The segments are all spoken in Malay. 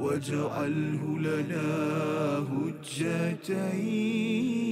واجعله لنا هجتين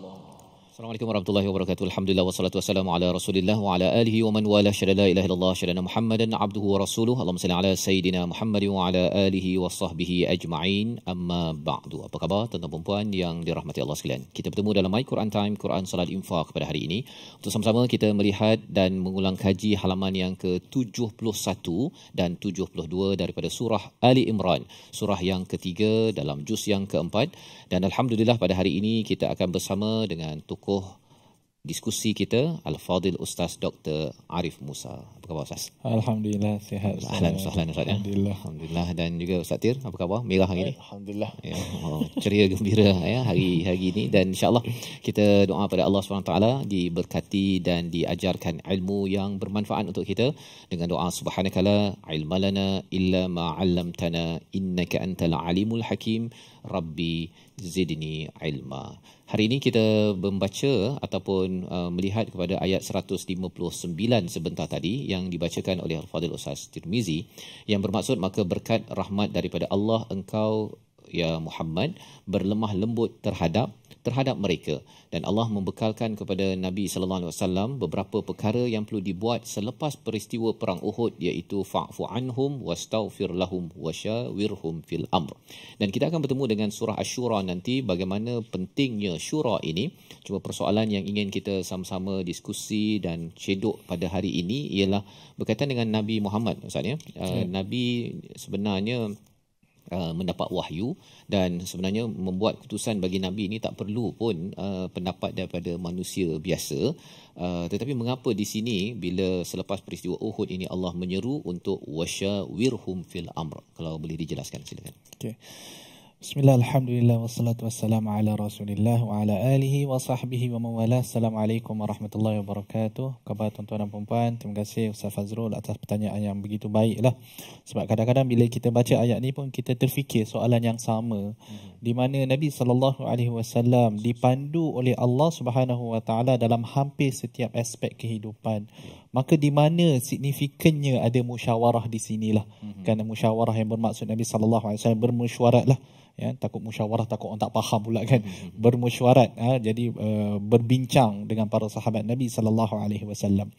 الله Assalamualaikum warahmatullahi wabarakatuh. Alhamdulillah wassalatu wassalamu ala Rasulillah wa ala alihi wa man wala syada la ilaha illallah syada Muhammadan abduhu wa rasuluh. Allahumma salli ala sayidina Muhammad wa ala alihi wa sahbihi ajma'in. Amma ba'du. Apa khabar tuan-tuan dan puan yang dirahmati Allah sekalian? Kita bertemu dalam My Quran Time Quran Salat Infaq pada hari ini untuk sama-sama kita melihat dan mengulang kaji halaman yang ke-71 dan 72 daripada surah Ali Imran, surah yang ketiga dalam juz yang keempat dan alhamdulillah pada hari ini kita akan bersama dengan Tuk tokoh diskusi kita Al-Fadil Ustaz Dr. Arif Musa. Apa khabar Ustaz? Alhamdulillah sihat Ustaz. Ahlan sahlan ya. Alhamdulillah. Alhamdulillah dan juga Ustaz Tir, apa khabar? Merah hari ini. Alhamdulillah. Ya, oh, ceria gembira ya hari hari ini dan insya-Allah kita doa pada Allah SWT diberkati dan diajarkan ilmu yang bermanfaat untuk kita dengan doa subhanakala ilmalana illa ma 'allamtana innaka antal alimul hakim. Rabbi zidni ilma. Hari ini kita membaca ataupun uh, melihat kepada ayat 159 sebentar tadi yang dibacakan oleh Al-Fadhil Ustaz Tirmizi yang bermaksud maka berkat rahmat daripada Allah engkau ya Muhammad berlemah lembut terhadap terhadap mereka dan Allah membekalkan kepada Nabi sallallahu alaihi wasallam beberapa perkara yang perlu dibuat selepas peristiwa perang Uhud iaitu fa'fu anhum wastaghfir lahum washawirhum fil amr. Dan kita akan bertemu dengan surah Asy-Syura nanti bagaimana pentingnya syura ini. Cuma persoalan yang ingin kita sama-sama diskusi dan cedok pada hari ini ialah berkaitan dengan Nabi Muhammad Ustaz Okay. Ya? Uh, Nabi sebenarnya uh, mendapat wahyu dan sebenarnya membuat keputusan bagi nabi ini tak perlu pun uh, pendapat daripada manusia biasa uh, tetapi mengapa di sini bila selepas peristiwa Uhud ini Allah menyeru untuk wasya wirhum fil amr kalau boleh dijelaskan silakan okey Bismillah, Alhamdulillah, wa salam ala rasulillah wa ala alihi wa sahbihi wa mawala. Assalamualaikum warahmatullahi wabarakatuh. Khabar tuan-tuan dan perempuan. Terima kasih Ustaz Fazrul atas pertanyaan yang begitu baik lah. Sebab kadang-kadang bila kita baca ayat ni pun kita terfikir soalan yang sama. Hmm. Di mana Nabi SAW dipandu oleh Allah SWT dalam hampir setiap aspek kehidupan. Ya maka di mana signifikannya ada musyawarah di sinilah mm-hmm. kerana musyawarah yang bermaksud Nabi sallallahu alaihi wasallam bermusyawaratlah ya takut musyawarah takut orang tak faham pula kan mm-hmm. bermusyawarat ha, jadi uh, berbincang dengan para sahabat Nabi sallallahu alaihi wasallam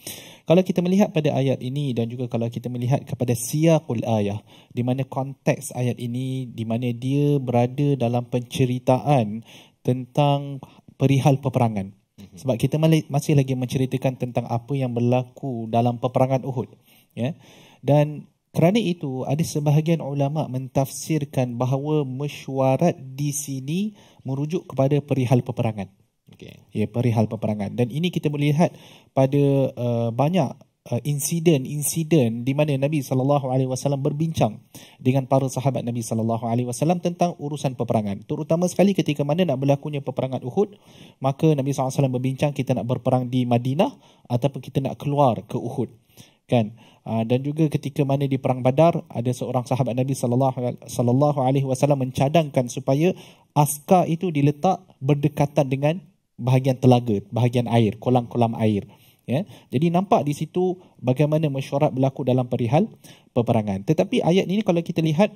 kalau kita melihat pada ayat ini dan juga kalau kita melihat kepada siyaqul ayah di mana konteks ayat ini di mana dia berada dalam penceritaan tentang perihal peperangan Mhm. Sebab kita masih lagi menceritakan tentang apa yang berlaku dalam peperangan Uhud. Ya? Dan kerana itu, ada sebahagian ulama' mentafsirkan bahawa mesyuarat di sini merujuk kepada perihal peperangan. Okay. Ya, perihal peperangan. Dan ini kita melihat pada uh, banyak Uh, insiden-insiden di mana Nabi sallallahu alaihi wasallam berbincang dengan para sahabat Nabi sallallahu alaihi wasallam tentang urusan peperangan. Terutama sekali ketika mana nak berlakunya peperangan Uhud, maka Nabi sallallahu alaihi wasallam berbincang kita nak berperang di Madinah ataupun kita nak keluar ke Uhud. Kan? Uh, dan juga ketika mana di perang Badar ada seorang sahabat Nabi sallallahu sallallahu alaihi wasallam mencadangkan supaya askar itu diletak berdekatan dengan bahagian telaga, bahagian air, kolam-kolam air ya jadi nampak di situ bagaimana mesyuarat berlaku dalam perihal peperangan tetapi ayat ini kalau kita lihat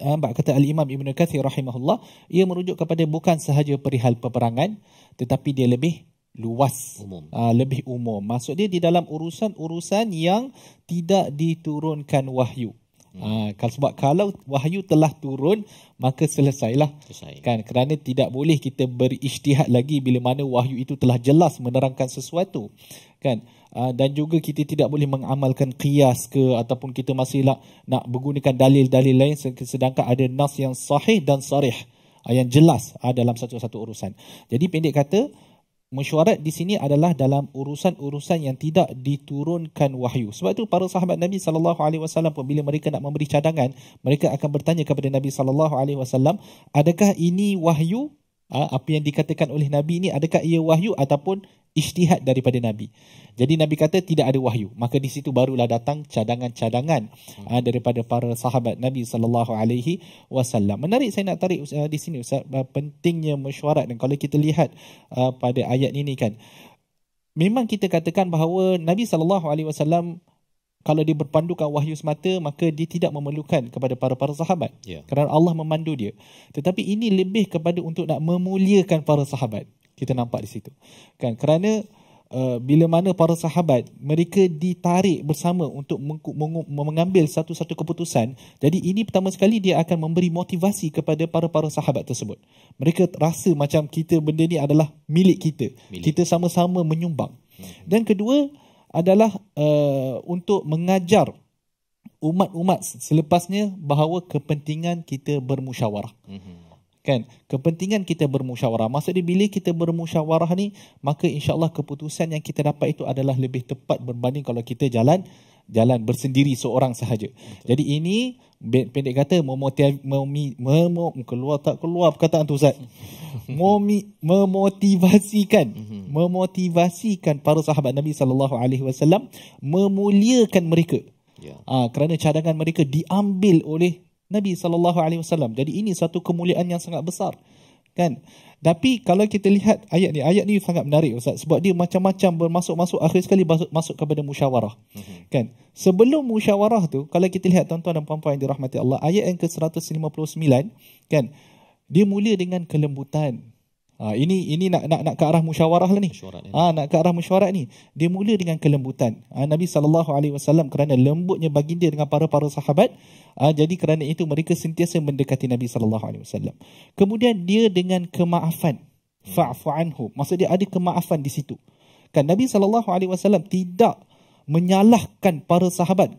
ah, Mbak kata Al-Imam Ibn Kathir rahimahullah Ia merujuk kepada bukan sahaja perihal peperangan Tetapi dia lebih luas umum. Ah, lebih umum Maksud dia di dalam urusan-urusan yang tidak diturunkan wahyu Hmm. Ha, sebab kalau wahyu telah turun, maka selesailah. Selesai. Kan, kerana tidak boleh kita berisytihad lagi bila mana wahyu itu telah jelas menerangkan sesuatu. Kan, ha, dan juga kita tidak boleh mengamalkan qiyas ke ataupun kita masih nak, nak menggunakan dalil-dalil lain sedangkan ada nas yang sahih dan sarih ah, yang jelas ha, dalam satu-satu urusan. Jadi pendek kata, mesyuarat di sini adalah dalam urusan-urusan yang tidak diturunkan wahyu. Sebab itu para sahabat Nabi sallallahu alaihi wasallam pun mereka nak memberi cadangan, mereka akan bertanya kepada Nabi sallallahu alaihi wasallam, adakah ini wahyu? Ha, apa yang dikatakan oleh Nabi ini adakah ia wahyu ataupun ijtihad daripada Nabi. Jadi Nabi kata tidak ada wahyu. Maka di situ barulah datang cadangan-cadangan hmm. Ah, daripada para sahabat Nabi sallallahu alaihi wasallam. Menarik saya nak tarik uh, di sini Ustaz uh, pentingnya mesyuarat dan kalau kita lihat uh, pada ayat ini kan memang kita katakan bahawa Nabi sallallahu alaihi wasallam kalau dia berpandukan wahyu semata maka dia tidak memerlukan kepada para-para sahabat yeah. kerana Allah memandu dia. Tetapi ini lebih kepada untuk nak memuliakan para sahabat kita nampak di situ kan kerana Uh, bila mana para sahabat mereka ditarik bersama untuk mengambil satu-satu keputusan jadi ini pertama sekali dia akan memberi motivasi kepada para-para sahabat tersebut mereka rasa macam kita benda ni adalah milik kita milik. kita sama-sama menyumbang hmm. dan kedua adalah uh, untuk mengajar umat-umat selepasnya bahawa kepentingan kita bermusyawarah hmm kan kepentingan kita bermusyawarah maksudnya bila kita bermusyawarah ni maka insyaallah keputusan yang kita dapat itu adalah lebih tepat berbanding kalau kita jalan jalan bersendiri seorang sahaja Betul. jadi ini pendek kata memotivasi, memi- keluar tak keluar perkataan tu ustaz Mom- memotivasikan mhm. memotivasikan para sahabat Nabi sallallahu alaihi wasallam memuliakan mereka ya. ha, kerana cadangan mereka diambil oleh Nabi sallallahu alaihi wasallam. Jadi ini satu kemuliaan yang sangat besar. Kan? Tapi kalau kita lihat ayat ni, ayat ni sangat menarik ustaz sebab dia macam-macam bermasuk-masuk akhir sekali masuk, masuk kepada musyawarah. Mm-hmm. Kan? Sebelum musyawarah tu, kalau kita lihat tuan-tuan dan puan-puan yang dirahmati Allah, ayat yang ke-159 kan dia mula dengan kelembutan Ha, ini ini nak nak nak ke arah musyawarah lah ni. Ah ha, nak ke arah musyawarah ni. Dia mula dengan kelembutan. Ha, Nabi saw kerana lembutnya baginda dengan para-para sahabat, ha, jadi kerana itu mereka sentiasa mendekati Nabi saw. Kemudian dia dengan kemaafan. Fa'fu Maksud dia ada kemaafan di situ. Kan Nabi saw tidak menyalahkan para sahabat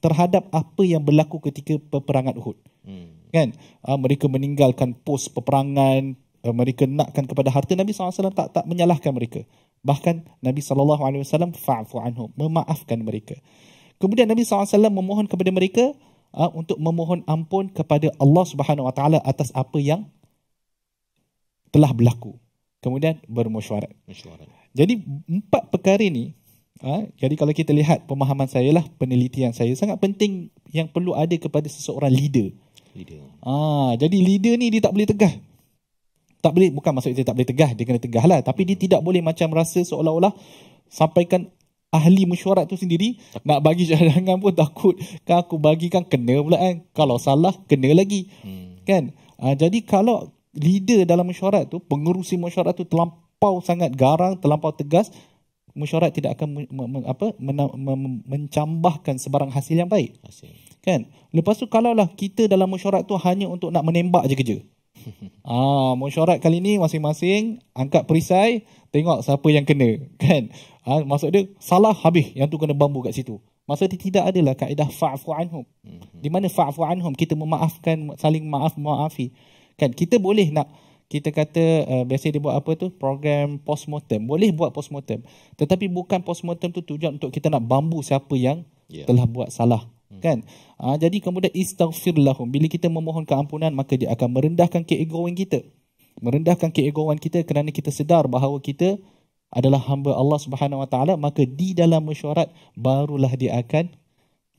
terhadap apa yang berlaku ketika peperangan Uhud. Hmm. Kan? mereka meninggalkan pos peperangan, Eh, mereka nakkan kepada harta Nabi SAW tak tak menyalahkan mereka. Bahkan Nabi SAW fa'fu anhum, memaafkan mereka. Kemudian Nabi SAW memohon kepada mereka uh, untuk memohon ampun kepada Allah Subhanahu Wa Taala atas apa yang telah berlaku. Kemudian bermusyawarat. Mesyuarat. Jadi empat perkara ini, uh, jadi kalau kita lihat pemahaman saya lah, penelitian saya sangat penting yang perlu ada kepada seseorang leader. Leader. Ah, jadi leader ni dia tak boleh tegah tak boleh bukan maksud dia tak boleh tegah dia kena tegah lah tapi dia tidak boleh macam rasa seolah-olah sampaikan ahli mesyuarat tu sendiri tak. nak bagi cadangan pun takut kan aku bagikan kena pula kan kalau salah kena lagi hmm. kan uh, jadi kalau leader dalam mesyuarat tu pengerusi mesyuarat tu terlampau sangat garang terlampau tegas mesyuarat tidak akan me- me- apa men- me- mencambahkan sebarang hasil yang baik hasil. kan lepas tu kalaulah kita dalam mesyuarat tu hanya untuk nak menembak je kerja Ah, mesyuarat kali ni masing-masing angkat perisai, tengok siapa yang kena, kan? Ah, maksud dia salah habis yang tu kena bambu kat situ. Masa dia tidak adalah kaedah fa'fu anhum. Mhm. Di mana fa'fu anhum kita memaafkan saling maaf maafi. Kan kita boleh nak kita kata uh, biasa dia buat apa tu program postmortem. Boleh buat postmortem. Tetapi bukan postmortem tu tujuan untuk kita nak bambu siapa yang yeah. telah buat salah. Hmm. kan ha, jadi kemudian istaghfir lahum bila kita memohon keampunan maka dia akan merendahkan keegoan kita merendahkan keegoan kita kerana kita sedar bahawa kita adalah hamba Allah Subhanahu Wa Taala maka di dalam mesyuarat barulah dia akan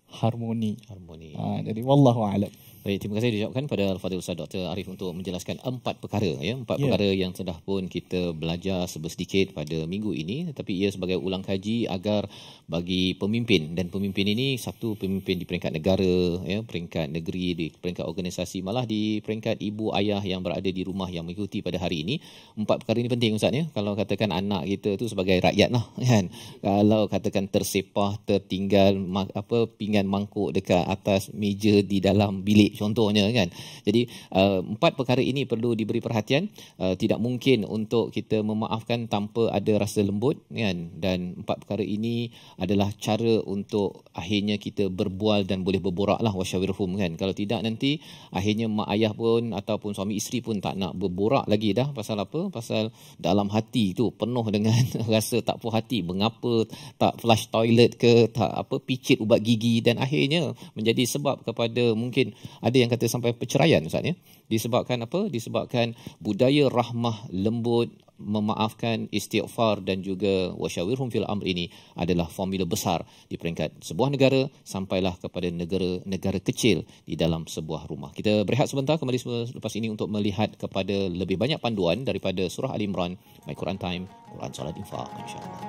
harmoni harmoni ha, jadi wallahu a'lam Baik, terima kasih dijawabkan pada Al-Fadhil Ustaz Dr. Arif untuk menjelaskan empat perkara. ya Empat yeah. perkara yang sudah pun kita belajar sebesedikit pada minggu ini. Tapi ia sebagai ulang kaji agar bagi pemimpin. Dan pemimpin ini satu pemimpin di peringkat negara, ya peringkat negeri, di peringkat organisasi. Malah di peringkat ibu ayah yang berada di rumah yang mengikuti pada hari ini. Empat perkara ini penting Ustaz. Ya? Kalau katakan anak kita itu sebagai rakyat. Lah, kan? Kalau katakan tersepah, tertinggal, apa pinggan mangkuk dekat atas meja di dalam bilik contohnya kan jadi uh, empat perkara ini perlu diberi perhatian uh, tidak mungkin untuk kita memaafkan tanpa ada rasa lembut kan dan empat perkara ini adalah cara untuk akhirnya kita berbual dan boleh berborak lah wasyawirhum kan kalau tidak nanti akhirnya mak ayah pun ataupun suami isteri pun tak nak berborak lagi dah pasal apa pasal dalam hati tu penuh dengan rasa tak puas hati mengapa tak flush toilet ke tak apa picit ubat gigi dan akhirnya menjadi sebab kepada mungkin ada yang kata sampai perceraian ustaz ya disebabkan apa disebabkan budaya rahmah lembut memaafkan istighfar dan juga wasyawirhum fil amr ini adalah formula besar di peringkat sebuah negara sampailah kepada negara negara kecil di dalam sebuah rumah. Kita berehat sebentar kembali selepas ini untuk melihat kepada lebih banyak panduan daripada surah Al Imran My Quran Time Quran Salat Infaq insyaallah.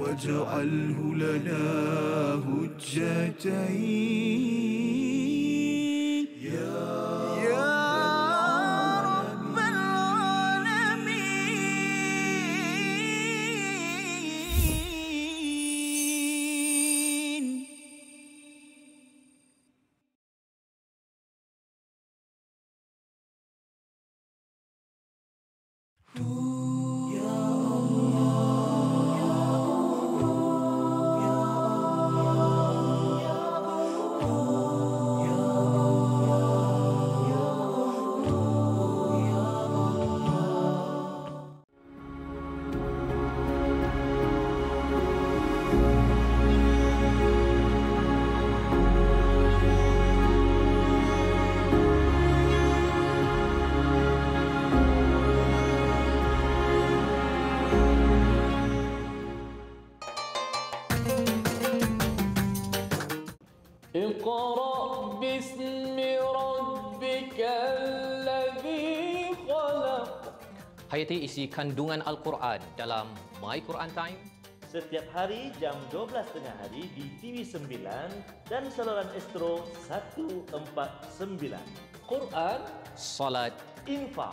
Waj'alhu lana hujjatain Yeah. ikuti isi kandungan Al-Quran dalam My Quran Time setiap hari jam 12.30 hari di TV9 dan saluran Astro 149. Quran, Salat, Infaq.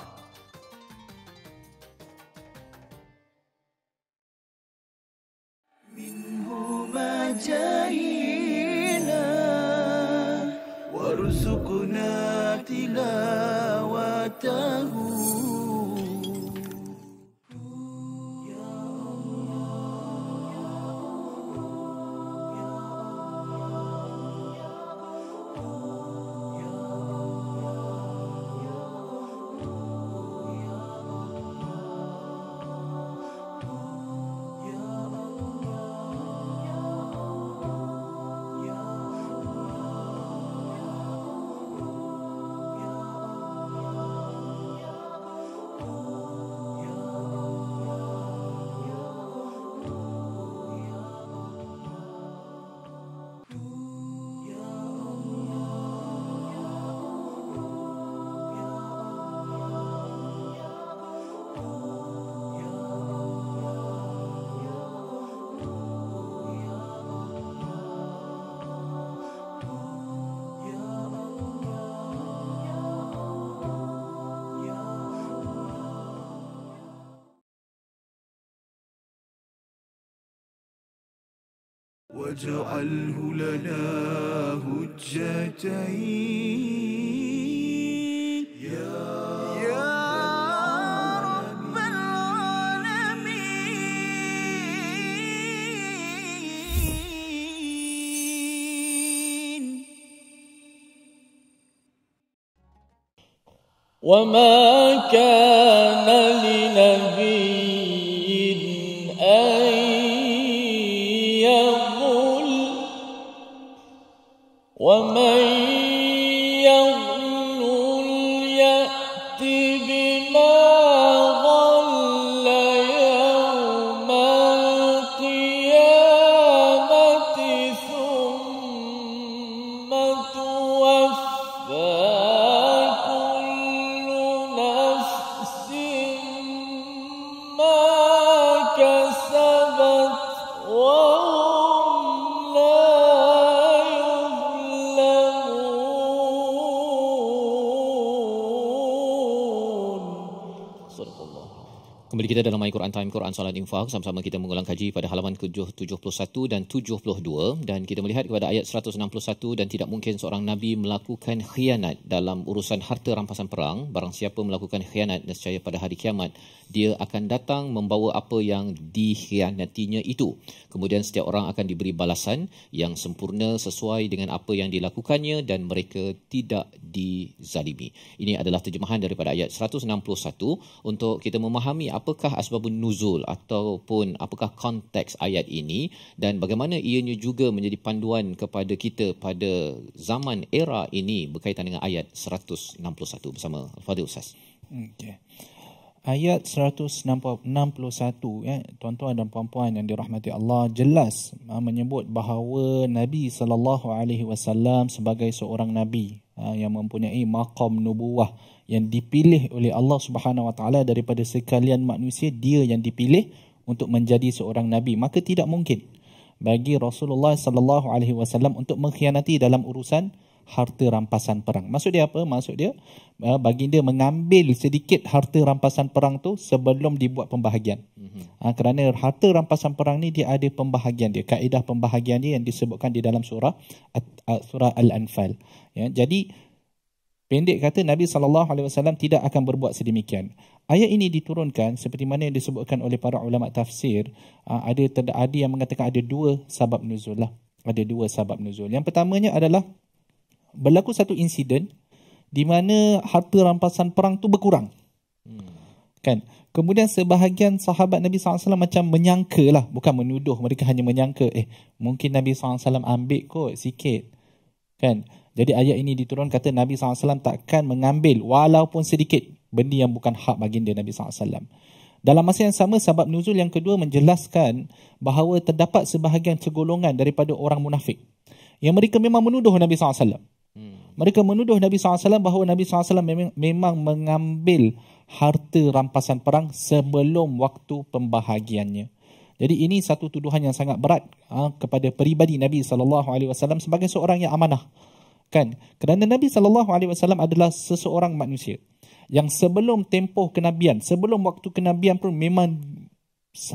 واجعله لنا هجتين يا وما kita dalam My Quran Time, Quran Salat Infak, sama-sama kita mengulang kaji pada halaman 71 dan 72 dan kita melihat kepada ayat 161 dan tidak mungkin seorang Nabi melakukan khianat dalam urusan harta rampasan perang. Barang siapa melakukan khianat nescaya pada hari kiamat, dia akan datang membawa apa yang dikhianatinya itu. Kemudian setiap orang akan diberi balasan yang sempurna sesuai dengan apa yang dilakukannya dan mereka tidak dizalimi. Ini adalah terjemahan daripada ayat 161 untuk kita memahami apakah apakah asbabun nuzul ataupun apakah konteks ayat ini dan bagaimana ianya juga menjadi panduan kepada kita pada zaman era ini berkaitan dengan ayat 161 bersama Fadil fadhil Ustaz. Okay. Ayat 161 ya tuan-tuan dan puan-puan yang dirahmati Allah jelas ha, menyebut bahawa Nabi saw sebagai seorang nabi ha, yang mempunyai maqam nubuah yang dipilih oleh Allah Subhanahu Wa Taala daripada sekalian manusia dia yang dipilih untuk menjadi seorang nabi maka tidak mungkin bagi Rasulullah sallallahu alaihi wasallam untuk mengkhianati dalam urusan harta rampasan perang. Maksud dia apa? Maksud dia eh, baginda mengambil sedikit harta rampasan perang tu sebelum dibuat pembahagian. Mm-hmm. Ha, kerana harta rampasan perang ni dia ada pembahagian dia, kaedah pembahagian dia yang disebutkan di dalam surah surah Al-Anfal. Ya, jadi Pendek kata Nabi saw tidak akan berbuat sedemikian. Ayat ini diturunkan seperti mana yang disebutkan oleh para ulama tafsir, ah, ada ada yang mengatakan ada dua sebab nuzul lah. Ada dua sebab nuzul. Yang pertamanya adalah berlaku satu insiden di mana harta rampasan perang tu berkurang. Hmm. Kan? Kemudian sebahagian sahabat Nabi SAW macam menyangka lah. Bukan menuduh. Mereka hanya menyangka. Eh, mungkin Nabi SAW ambil kot sikit. Kan? Jadi ayat ini diturun kata Nabi SAW takkan mengambil walaupun sedikit benda yang bukan hak baginda Nabi SAW. Dalam masa yang sama, sebab nuzul yang kedua menjelaskan bahawa terdapat sebahagian segolongan daripada orang munafik. Yang mereka memang menuduh Nabi SAW. Hmm. Mereka menuduh Nabi SAW bahawa Nabi SAW memang, memang mengambil harta rampasan perang sebelum waktu pembahagiannya. Jadi ini satu tuduhan yang sangat berat ha, kepada peribadi Nabi SAW sebagai seorang yang amanah kan kerana nabi sallallahu alaihi wasallam adalah seseorang manusia yang sebelum tempoh kenabian sebelum waktu kenabian pun memang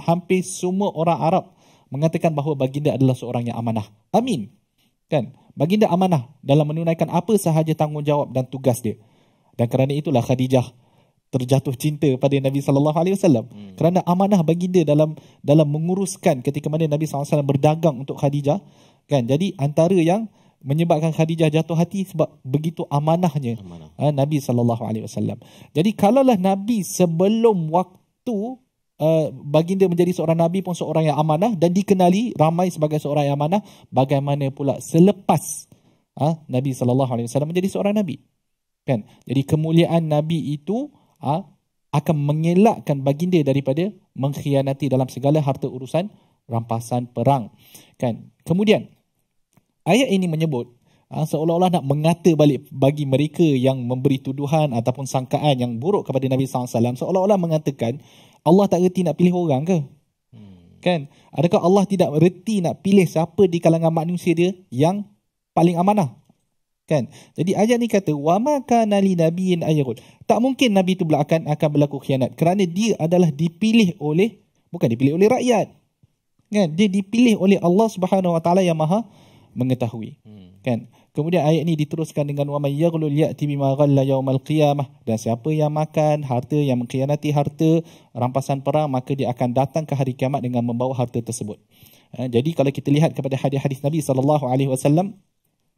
hampir semua orang Arab mengatakan bahawa baginda adalah seorang yang amanah amin kan baginda amanah dalam menunaikan apa sahaja tanggungjawab dan tugas dia dan kerana itulah khadijah terjatuh cinta pada Nabi sallallahu alaihi wasallam hmm. kerana amanah baginda dalam dalam menguruskan ketika mana Nabi sallallahu alaihi wasallam berdagang untuk Khadijah kan jadi antara yang menyebabkan Khadijah jatuh hati sebab begitu amanahnya Amanah. ha, Nabi sallallahu alaihi wasallam. Jadi kalaulah Nabi sebelum waktu uh, baginda menjadi seorang nabi pun seorang yang amanah dan dikenali ramai sebagai seorang yang amanah, bagaimana pula selepas ha, Nabi saw menjadi seorang nabi? Kan? Jadi kemuliaan nabi itu ha, akan mengelakkan baginda daripada mengkhianati dalam segala harta urusan rampasan perang. Kan? Kemudian ayat ini menyebut ah, seolah-olah nak mengata balik bagi mereka yang memberi tuduhan ataupun sangkaan yang buruk kepada Nabi Sallallahu Alaihi Wasallam seolah-olah mengatakan Allah tak reti nak pilih orang ke? Hmm. Kan? Adakah Allah tidak reti nak pilih siapa di kalangan manusia dia yang paling amanah? Kan? Jadi ayat ni kata wa ma kana li nabiyyin ayyud. Tak mungkin nabi itu akan akan berlaku khianat kerana dia adalah dipilih oleh bukan dipilih oleh rakyat. Kan? Dia dipilih oleh Allah Subhanahu wa taala yang maha mengetahui. Hmm. Kan? Kemudian ayat ini diteruskan dengan wa may yaghlul ya'ti bima ghalla yaumal qiyamah dan siapa yang makan harta yang mengkhianati harta rampasan perang maka dia akan datang ke hari kiamat dengan membawa harta tersebut. Ha, jadi kalau kita lihat kepada hadis-hadis Nabi sallallahu alaihi wasallam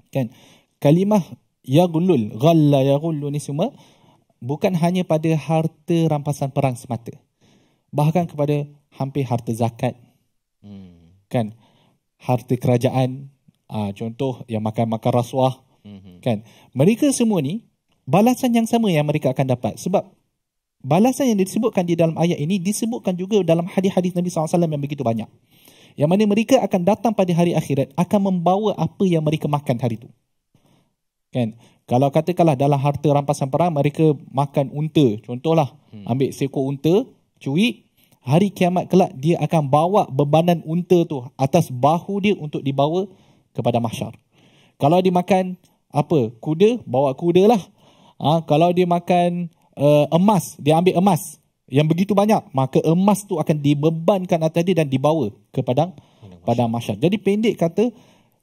kan kalimah yaghlul ghalla yaghullu ni semua bukan hanya pada harta rampasan perang semata. Bahkan kepada hampir harta zakat. Hmm. Kan? Harta kerajaan, uh, contoh yang makan makan rasuah mm-hmm. kan mereka semua ni balasan yang sama yang mereka akan dapat sebab balasan yang disebutkan di dalam ayat ini disebutkan juga dalam hadis-hadis Nabi SAW yang begitu banyak yang mana mereka akan datang pada hari akhirat akan membawa apa yang mereka makan hari itu kan kalau katakanlah dalam harta rampasan perang mereka makan unta contohlah hmm. ambil seekor unta cuwi hari kiamat kelak dia akan bawa bebanan unta tu atas bahu dia untuk dibawa kepada mahsyar. Kalau dia makan apa? Kuda, bawa kuda lah. Ha, kalau dia makan uh, emas, dia ambil emas yang begitu banyak, maka emas tu akan dibebankan atas dia dan dibawa kepada pada mahsyar. Jadi pendek kata,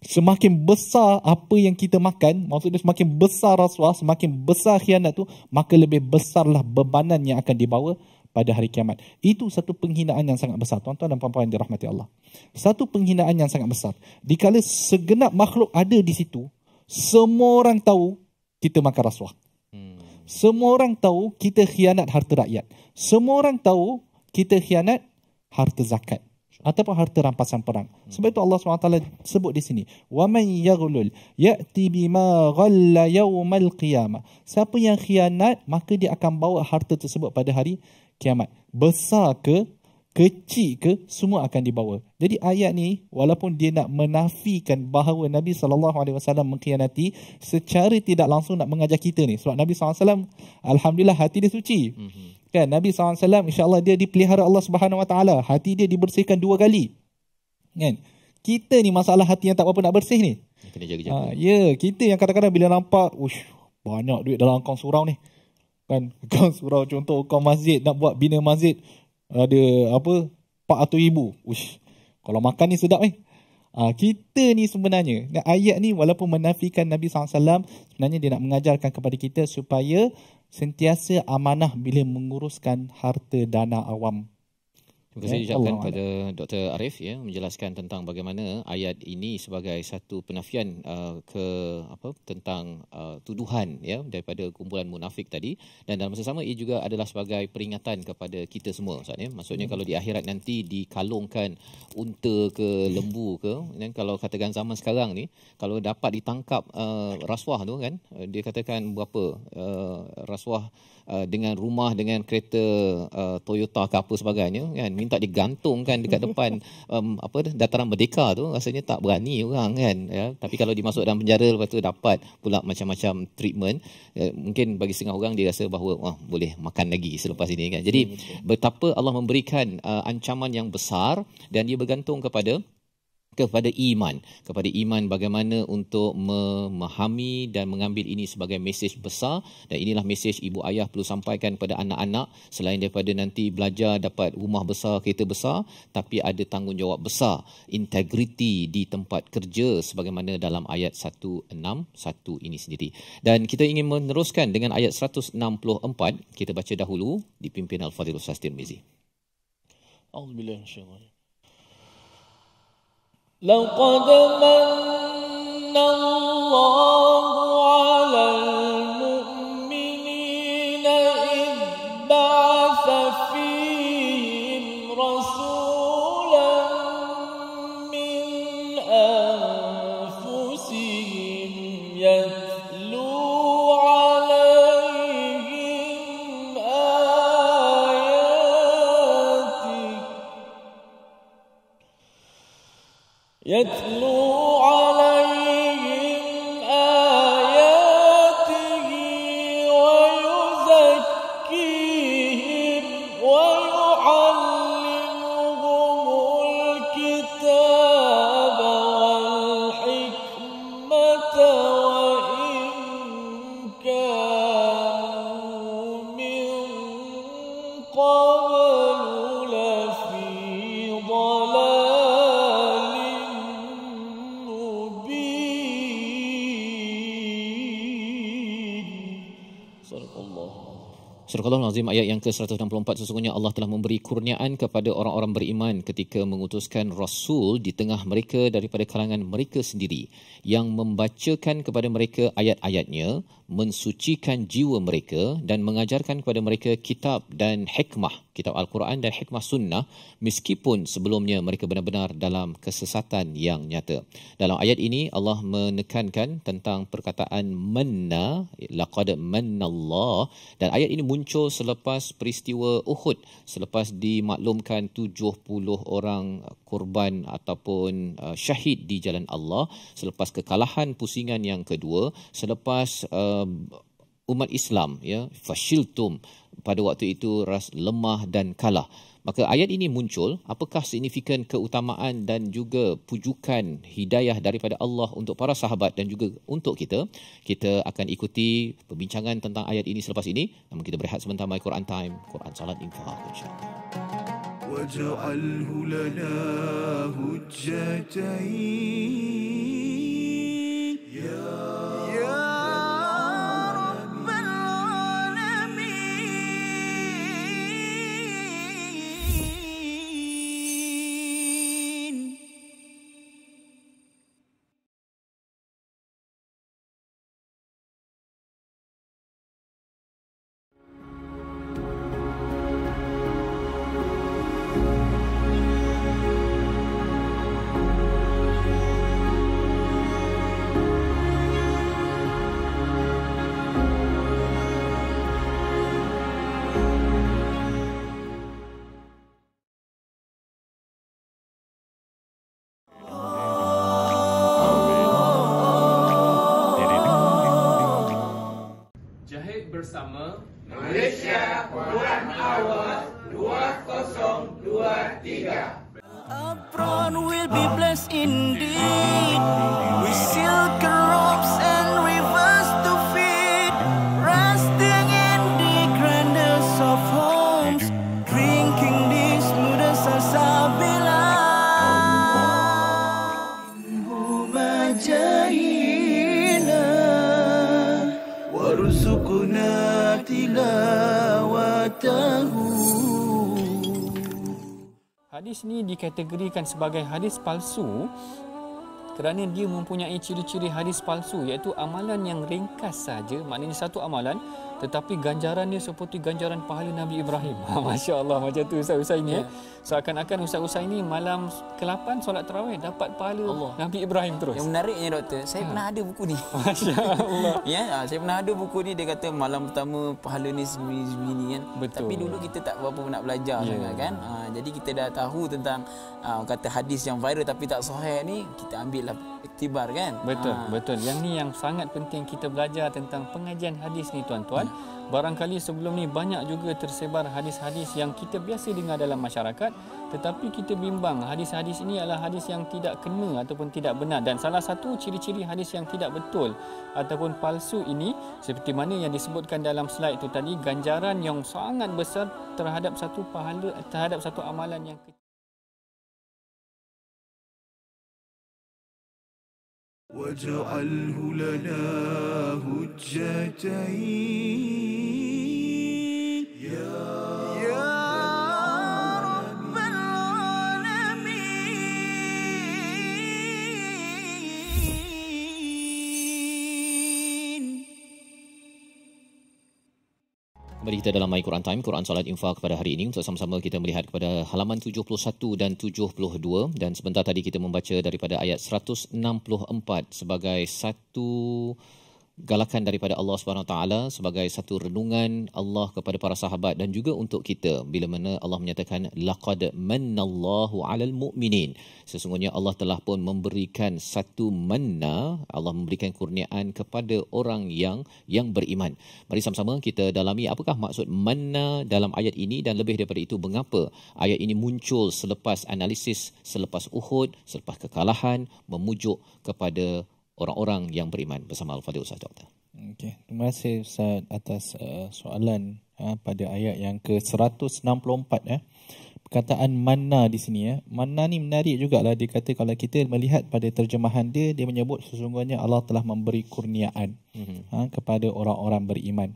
semakin besar apa yang kita makan, maksudnya semakin besar rasuah, semakin besar khianat tu, maka lebih besarlah bebanan yang akan dibawa pada hari kiamat. Itu satu penghinaan yang sangat besar. Tuan-tuan dan puan-puan dirahmati Allah. Satu penghinaan yang sangat besar. Dikala segenap makhluk ada di situ, semua orang tahu kita makan rasuah. Semua orang tahu kita khianat harta rakyat. Semua orang tahu kita khianat harta zakat ataupun harta rampasan perang. Sebab itu Allah SWT sebut di sini, "Wa man yaghlul ya'ti bima ghalla yawmal qiyamah." Siapa yang khianat, maka dia akan bawa harta tersebut pada hari kiamat. Besar ke, kecil ke, semua akan dibawa. Jadi ayat ni walaupun dia nak menafikan bahawa Nabi saw alaihi mengkhianati secara tidak langsung nak mengajar kita ni sebab Nabi saw, alhamdulillah hati dia suci. Mm-hmm. Kan Nabi saw, insyaAllah dia dipelihara Allah Subhanahu wa taala, hati dia dibersihkan dua kali. Kan? Kita ni masalah hati yang tak apa nak bersih ni. Kena jaga-jaga. Ah, ya, yeah, kita yang kadang-kadang bila nampak, ush, banyak duit dalam akaun surau ni kan kau surau contoh kau masjid nak buat bina masjid ada apa pak 400000 ush kalau makan ni sedap ni eh? Ha, kita ni sebenarnya ayat ni walaupun menafikan Nabi SAW sebenarnya dia nak mengajarkan kepada kita supaya sentiasa amanah bila menguruskan harta dana awam Terima kasih ya, ucapkan kepada Dr. Arif ya menjelaskan tentang bagaimana ayat ini sebagai satu penafian uh, ke apa tentang uh, tuduhan ya daripada kumpulan munafik tadi dan dalam masa sama ia juga adalah sebagai peringatan kepada kita semua Ustaz ya. Maksudnya hmm. kalau di akhirat nanti dikalungkan unta ke lembu ke dan kalau katakan zaman sekarang ni kalau dapat ditangkap uh, rasuah tu kan uh, dia katakan berapa uh, rasuah Uh, dengan rumah dengan kereta uh, Toyota ke apa sebagainya kan minta digantungkan dekat mhm. depan um, apa dataran merdeka tu rasanya tak berani orang kan ya tapi kalau dimasukkan dalam penjara lepas tu dapat pula macam-macam treatment ya, mungkin bagi setengah orang dia rasa bahawa wah boleh makan lagi selepas ini kan jadi betapa Allah memberikan uh, ancaman yang besar dan dia bergantung kepada kepada iman kepada iman bagaimana untuk memahami dan mengambil ini sebagai mesej besar dan inilah mesej ibu ayah perlu sampaikan kepada anak-anak selain daripada nanti belajar dapat rumah besar kereta besar tapi ada tanggungjawab besar integriti di tempat kerja sebagaimana dalam ayat 161 ini sendiri dan kita ingin meneruskan dengan ayat 164 kita baca dahulu dipimpin al-fadhil ustaz Tirmizi. Alhamdulillah insya لقد من الله على المؤمنين إذ بعث فيهم رسولا من أنفسهم يتلو ke-164 sesungguhnya Allah telah memberi kurniaan kepada orang-orang beriman ketika mengutuskan Rasul di tengah mereka daripada kalangan mereka sendiri yang membacakan kepada mereka ayat-ayatnya, mensucikan jiwa mereka dan mengajarkan kepada mereka kitab dan hikmah kitab Al-Quran dan hikmah sunnah meskipun sebelumnya mereka benar-benar dalam kesesatan yang nyata. Dalam ayat ini Allah menekankan tentang perkataan manna laqad mannallah dan ayat ini muncul selepas peristiwa Uhud selepas dimaklumkan 70 orang korban ataupun uh, syahid di jalan Allah selepas kekalahan pusingan yang kedua selepas uh, umat Islam ya fashiltum pada waktu itu ras lemah dan kalah maka ayat ini muncul apakah signifikan keutamaan dan juga pujukan hidayah daripada Allah untuk para sahabat dan juga untuk kita kita akan ikuti perbincangan tentang ayat ini selepas ini namun kita berehat sebentar my Quran time Quran salat infaq insyaallah waj'alhu lana hujjatain Hadis ni dikategorikan sebagai hadis palsu kerana dia mempunyai ciri-ciri hadis palsu iaitu amalan yang ringkas saja maknanya satu amalan tetapi ganjaran dia seperti ganjaran pahala Nabi Ibrahim. Masya Allah macam tu Ustaz Usain ni. Ya. ya. Seakan-akan Ustaz Usain ni malam ke-8 solat terawih dapat pahala Allah. Nabi Ibrahim terus. Yang menariknya doktor, saya ha. pernah ada buku ni. Masya Allah. ya, ha, saya pernah ada buku ni dia kata malam pertama pahala ni segini-segini kan. Betul. Tapi dulu kita tak berapa nak belajar ya. sangat kan. Ha, jadi kita dah tahu tentang ha, kata hadis yang viral tapi tak sahih ni kita ambil lah iktibar kan. Betul, ha. betul. Yang ni yang sangat penting kita belajar tentang pengajian hadis ni tuan-tuan tuan-tuan barangkali sebelum ni banyak juga tersebar hadis-hadis yang kita biasa dengar dalam masyarakat tetapi kita bimbang hadis-hadis ini adalah hadis yang tidak kena ataupun tidak benar dan salah satu ciri-ciri hadis yang tidak betul ataupun palsu ini seperti mana yang disebutkan dalam slide itu tadi ganjaran yang sangat besar terhadap satu pahala terhadap satu amalan yang kecil واجعله لنا هجتين Kembali kita dalam My Quran Time, Quran Salat Infa kepada hari ini untuk sama-sama kita melihat kepada halaman 71 dan 72 dan sebentar tadi kita membaca daripada ayat 164 sebagai satu galakan daripada Allah SWT sebagai satu renungan Allah kepada para sahabat dan juga untuk kita bila mana Allah menyatakan laqad mannallahu alal mu'minin sesungguhnya Allah telah pun memberikan satu manna Allah memberikan kurniaan kepada orang yang yang beriman mari sama-sama kita dalami apakah maksud manna dalam ayat ini dan lebih daripada itu mengapa ayat ini muncul selepas analisis selepas Uhud selepas kekalahan memujuk kepada orang-orang yang beriman bersama Al-Fadhil Ustaz Dr. Okay. Terima kasih Ustaz atas uh, soalan ha, pada ayat yang ke-164. Ya. Eh. Perkataan mana di sini. Ya. Mana ni menarik jugalah. Dia kata kalau kita melihat pada terjemahan dia, dia menyebut sesungguhnya Allah telah memberi kurniaan mm-hmm. ha, kepada orang-orang beriman.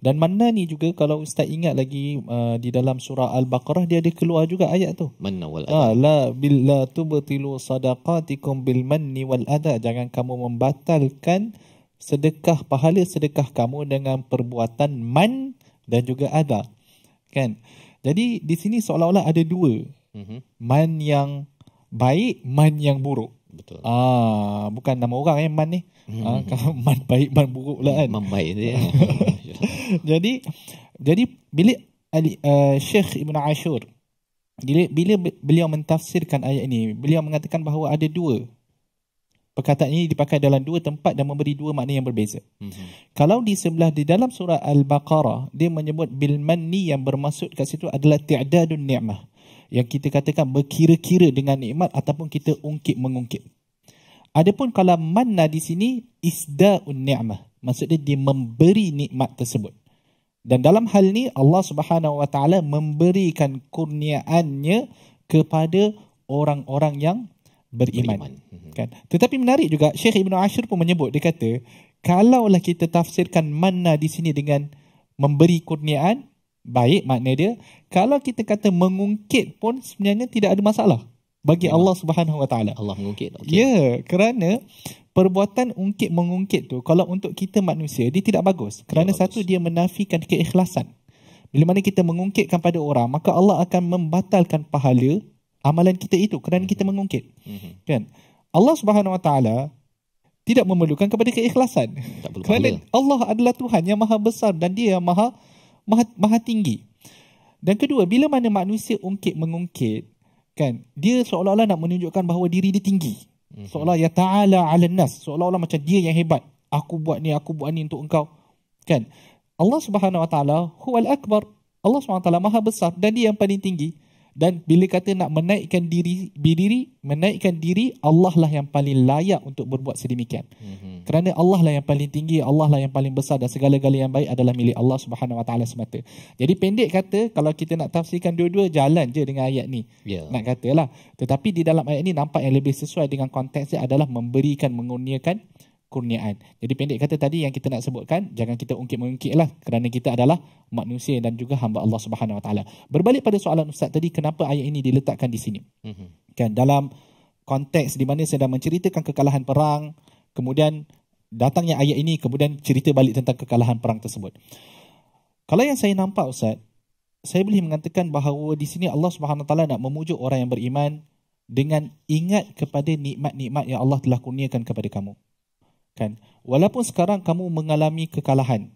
Dan mana ni juga kalau ustaz ingat lagi uh, di dalam surah Al-Baqarah dia ada keluar juga ayat tu. Manna wal ah, ada. Ha, la billa tubtilu sadaqatikum bil manni wal ada. Jangan kamu membatalkan sedekah pahala sedekah kamu dengan perbuatan man dan juga ada. Kan? Jadi di sini seolah-olah ada dua. Mm-hmm. Man yang baik, man yang buruk. Betul. Ah, bukan nama orang eh man ni. Mm-hmm. Ah, kalau man baik, man buruk lah kan. Man baik dia. jadi jadi bila Ali, eh, eh, Syekh Ibn Ashur bila, bila beliau mentafsirkan ayat ini beliau mengatakan bahawa ada dua perkataan ini dipakai dalam dua tempat dan memberi dua makna yang berbeza mm-hmm. kalau di sebelah di dalam surah Al-Baqarah dia menyebut bil manni yang bermaksud kat situ adalah ti'dadun ni'mah yang kita katakan berkira-kira dengan nikmat ataupun kita ungkit mengungkit adapun kalau manna di sini isda'un ni'mah maksudnya dia memberi nikmat tersebut. Dan dalam hal ini Allah Subhanahu Wa Taala memberikan kurniaannya kepada orang-orang yang beriman. beriman. Mhm. Kan? Tetapi menarik juga Syekh Ibn Ashur pun menyebut dia kata kalaulah kita tafsirkan mana di sini dengan memberi kurniaan baik makna dia kalau kita kata mengungkit pun sebenarnya tidak ada masalah bagi hmm. Allah Subhanahu Wa Taala. Allah mengungkit. Okay. Ya, kerana perbuatan ungkit mengungkit tu kalau untuk kita manusia dia tidak bagus. Kerana tidak satu bagus. dia menafikan keikhlasan. Bila mana kita mengungkitkan pada orang, maka Allah akan membatalkan pahala amalan kita itu kerana kita hmm. mengungkit. Hmm. Kan? Allah Subhanahu Wa Taala tidak memerlukan kepada keikhlasan. kerana pahala. Allah adalah Tuhan yang maha besar dan dia yang maha maha, maha tinggi. Dan kedua, bila mana manusia ungkit mengungkit, kan dia seolah-olah nak menunjukkan bahawa diri dia tinggi mhm. seolah olah ya ta'ala 'alan nas seolah-olah macam dia yang hebat aku buat ni aku buat ni untuk engkau kan Allah Subhanahu wa taala huwal akbar Allah Subhanahu wa taala maha besar dan dia yang paling tinggi dan bila kata nak menaikkan diri berdiri menaikkan diri Allah lah yang paling layak untuk berbuat sedemikian mm-hmm. kerana Allah lah yang paling tinggi Allah lah yang paling besar dan segala-galanya yang baik adalah milik Allah Subhanahu Wa Taala semata jadi pendek kata kalau kita nak tafsirkan dua-dua jalan je dengan ayat ni yeah. nak katalah tetapi di dalam ayat ni nampak yang lebih sesuai dengan konteksnya adalah memberikan mengurniakan kurniaan. Jadi pendek kata tadi yang kita nak sebutkan, jangan kita ungkit-ungkit lah kerana kita adalah manusia dan juga hamba Allah Subhanahu Wa Taala. Berbalik pada soalan Ustaz tadi, kenapa ayat ini diletakkan di sini? Mm-hmm. Kan dalam konteks di mana saya dah menceritakan kekalahan perang, kemudian datangnya ayat ini, kemudian cerita balik tentang kekalahan perang tersebut. Kalau yang saya nampak Ustaz, saya boleh mengatakan bahawa di sini Allah Subhanahu Wa Taala nak memujuk orang yang beriman dengan ingat kepada nikmat-nikmat yang Allah telah kurniakan kepada kamu kan walaupun sekarang kamu mengalami kekalahan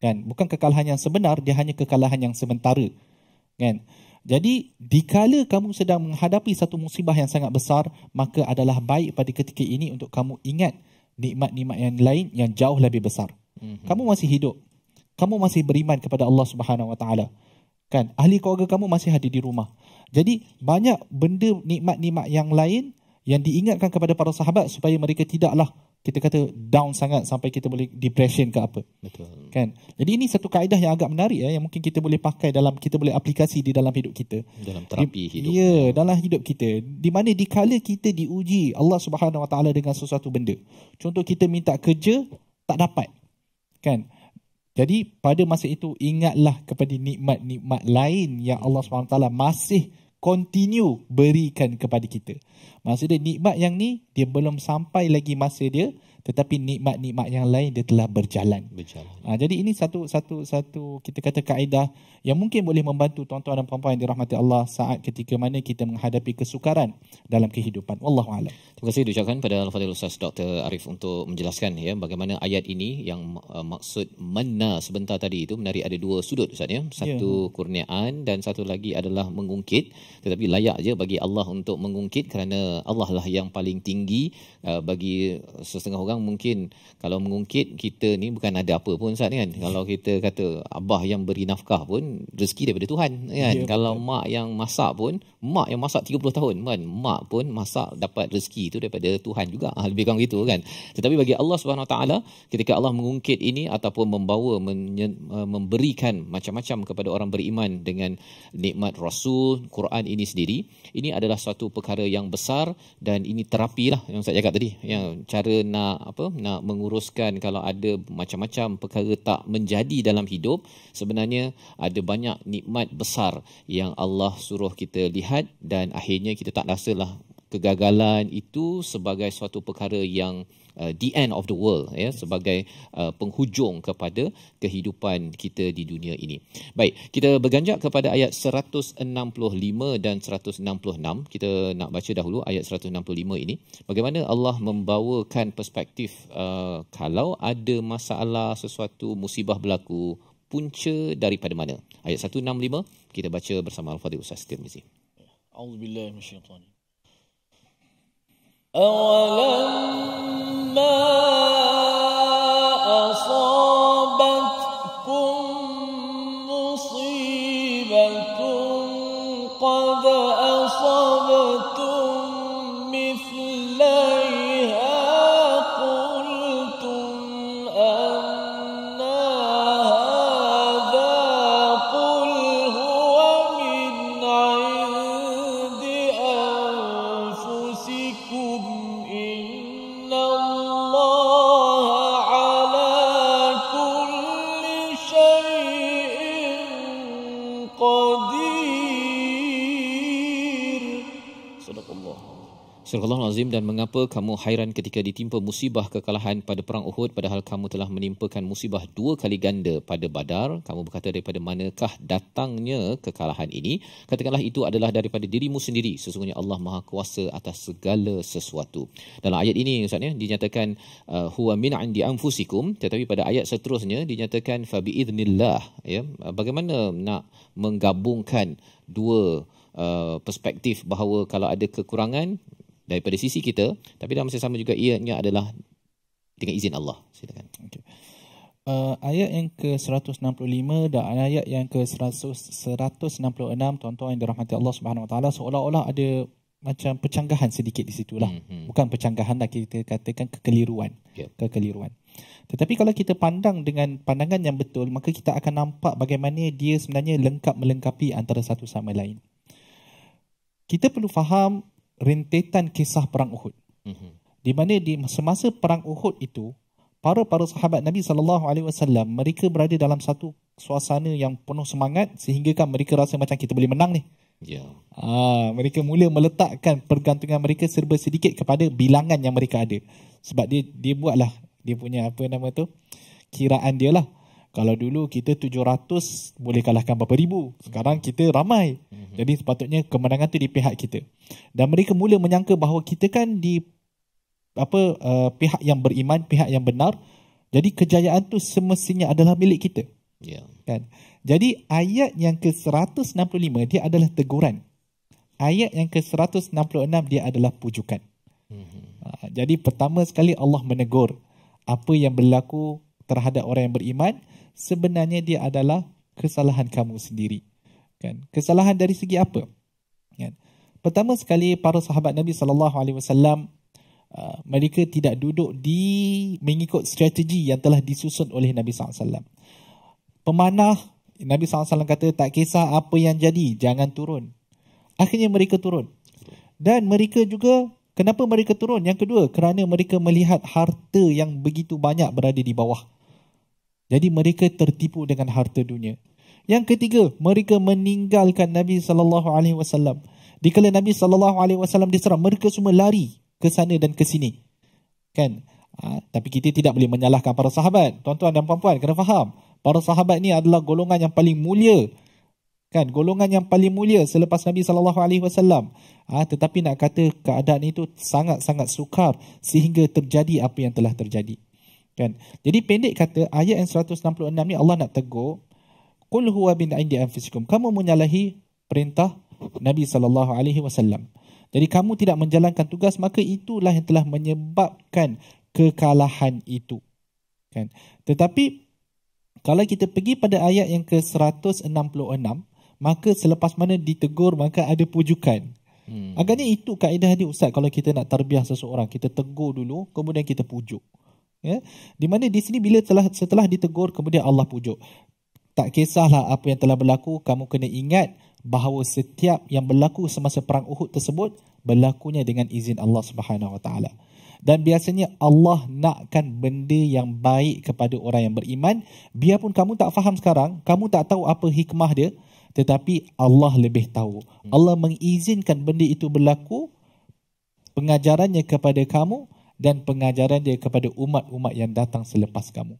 kan bukan kekalahan yang sebenar dia hanya kekalahan yang sementara kan jadi dikala kamu sedang menghadapi satu musibah yang sangat besar maka adalah baik pada ketika ini untuk kamu ingat nikmat-nikmat yang lain yang jauh lebih besar mm-hmm. kamu masih hidup kamu masih beriman kepada Allah Subhanahu Wa Taala kan ahli keluarga kamu masih hadir di rumah jadi banyak benda nikmat-nikmat yang lain yang diingatkan kepada para sahabat supaya mereka tidaklah kita kata down sangat sampai kita boleh depression ke apa. Betul. Kan? Jadi ini satu kaedah yang agak menarik ya yang mungkin kita boleh pakai dalam kita boleh aplikasi di dalam hidup kita. Dalam terapi di, hidup. Ya, dalam hidup kita. Di mana dikala kita diuji Allah Subhanahu Wa Taala dengan sesuatu benda. Contoh kita minta kerja tak dapat. Kan? Jadi pada masa itu ingatlah kepada nikmat-nikmat lain yang Allah Subhanahu Wa Taala masih continue berikan kepada kita. Maksudnya nikmat yang ni dia belum sampai lagi masa dia tetapi nikmat-nikmat yang lain dia telah berjalan. berjalan. Ha, jadi ini satu satu satu kita kata kaedah yang mungkin boleh membantu tuan-tuan dan puan-puan yang dirahmati Allah saat ketika mana kita menghadapi kesukaran dalam kehidupan. Wallahu a'lam. Terima kasih diucapkan pada Al-Fadhil Ustaz Dr. Arif untuk menjelaskan ya bagaimana ayat ini yang uh, maksud mana sebentar tadi itu menari ada dua sudut Ustaz ya. ya. Satu ya. kurniaan dan satu lagi adalah mengungkit tetapi layak je bagi Allah untuk mengungkit kerana Allah lah yang paling tinggi uh, bagi sesetengah uh, orang orang mungkin kalau mengungkit kita ni bukan ada apa pun saat kan. Ya. Kalau kita kata abah yang beri nafkah pun rezeki daripada Tuhan kan. Yeah, kalau betul. mak yang masak pun mak yang masak 30 tahun kan mak pun masak dapat rezeki itu daripada Tuhan juga. Ha, lebih kurang gitu kan. Tetapi bagi Allah Subhanahu taala ketika Allah mengungkit ini ataupun membawa eh, memberikan macam-macam kepada orang beriman dengan nikmat rasul Quran ini sendiri ini adalah satu perkara yang besar dan ini terapi lah yang saya cakap tadi yang cara nak apa nak menguruskan kalau ada macam-macam perkara tak menjadi dalam hidup sebenarnya ada banyak nikmat besar yang Allah suruh kita lihat dan akhirnya kita tak rasalah kegagalan itu sebagai suatu perkara yang uh, the end of the world ya sebagai uh, penghujung kepada kehidupan kita di dunia ini. Baik, kita berganjak kepada ayat 165 dan 166. Kita nak baca dahulu ayat 165 ini. Bagaimana Allah membawakan perspektif uh, kalau ada masalah sesuatu musibah berlaku punca daripada mana? Ayat 165 kita baca bersama Al-Fadhil Ustaz Tirmizi. A'udzubillahi minasyaitanir أولما Surah Al-Azim dan mengapa kamu hairan ketika ditimpa musibah kekalahan pada Perang Uhud padahal kamu telah menimpakan musibah dua kali ganda pada Badar? Kamu berkata daripada manakah datangnya kekalahan ini? Katakanlah itu adalah daripada dirimu sendiri. Sesungguhnya Allah Maha Kuasa atas segala sesuatu. Dalam ayat ini Ustaz ya, dinyatakan uh, huwa min indi anfusikum tetapi pada ayat seterusnya dinyatakan fa idnillah ya. Bagaimana nak menggabungkan dua Uh, perspektif bahawa kalau ada kekurangan daripada sisi kita tapi dalam masa sama juga ianya adalah dengan izin Allah silakan okay. Uh, ayat yang ke-165 dan ayat yang ke-166 tuan-tuan yang dirahmati Allah Subhanahu Wa Taala seolah-olah ada macam pencanggahan sedikit di situlah mm-hmm. bukan pencanggahan lah kita katakan kekeliruan yep. Ya. kekeliruan tetapi kalau kita pandang dengan pandangan yang betul maka kita akan nampak bagaimana dia sebenarnya lengkap melengkapi antara satu sama lain kita perlu faham rentetan kisah perang Uhud. Mhm. Di mana di semasa perang Uhud itu, para-para sahabat Nabi sallallahu alaihi wasallam mereka berada dalam satu suasana yang penuh semangat sehingga kan mereka rasa macam kita boleh menang ni. Ya. Ah, mereka mula meletakkan pergantungan mereka serba sedikit kepada bilangan yang mereka ada. Sebab dia dia buatlah dia punya apa nama tu? kiraan dia lah. Kalau dulu kita 700 boleh kalahkan berapa ribu. Sekarang kita ramai. Mm-hmm. Jadi sepatutnya kemenangan tu di pihak kita. Dan mereka mula menyangka bahawa kita kan di apa uh, pihak yang beriman, pihak yang benar. Jadi kejayaan tu semestinya adalah milik kita. Yeah. Kan? Jadi ayat yang ke-165 dia adalah teguran. Ayat yang ke-166 dia adalah pujukan. Mm-hmm. Jadi pertama sekali Allah menegur apa yang berlaku terhadap orang yang beriman sebenarnya dia adalah kesalahan kamu sendiri. Kan? Kesalahan dari segi apa? Kan? Pertama sekali para sahabat Nabi sallallahu alaihi wasallam uh, mereka tidak duduk di mengikut strategi yang telah disusun oleh Nabi sallallahu alaihi wasallam. Pemanah Nabi sallallahu alaihi wasallam kata tak kisah apa yang jadi, jangan turun. Akhirnya mereka turun. Dan mereka juga kenapa mereka turun? Yang kedua, kerana mereka melihat harta yang begitu banyak berada di bawah. Jadi mereka tertipu dengan harta dunia. Yang ketiga, mereka meninggalkan Nabi sallallahu alaihi wasallam. Dikala Nabi sallallahu alaihi wasallam diserang, mereka semua lari ke sana dan ke sini. Kan? Ha, tapi kita tidak boleh menyalahkan para sahabat. Tuan-tuan dan puan-puan kena faham. Para sahabat ni adalah golongan yang paling mulia. Kan? Golongan yang paling mulia selepas Nabi sallallahu alaihi wasallam. Ah, tetapi nak kata keadaan itu sangat-sangat sukar sehingga terjadi apa yang telah terjadi kan jadi pendek kata ayat yang 166 ni Allah nak tegur qul huwa min indi anfusikum kamu menyalahi perintah Nabi sallallahu alaihi wasallam jadi kamu tidak menjalankan tugas maka itulah yang telah menyebabkan kekalahan itu kan tetapi kalau kita pergi pada ayat yang ke-166 maka selepas mana ditegur maka ada pujukan Hmm. Agaknya itu kaedah dia Ustaz Kalau kita nak terbiah seseorang Kita tegur dulu Kemudian kita pujuk Ya? Di mana di sini bila telah setelah ditegur kemudian Allah pujuk. Tak kisahlah apa yang telah berlaku, kamu kena ingat bahawa setiap yang berlaku semasa perang Uhud tersebut berlakunya dengan izin Allah Subhanahu Wa Taala. Dan biasanya Allah nakkan benda yang baik kepada orang yang beriman. Biarpun kamu tak faham sekarang, kamu tak tahu apa hikmah dia, tetapi Allah lebih tahu. Hmm. Allah mengizinkan benda itu berlaku, pengajarannya kepada kamu, dan pengajaran dia kepada umat-umat yang datang selepas kamu.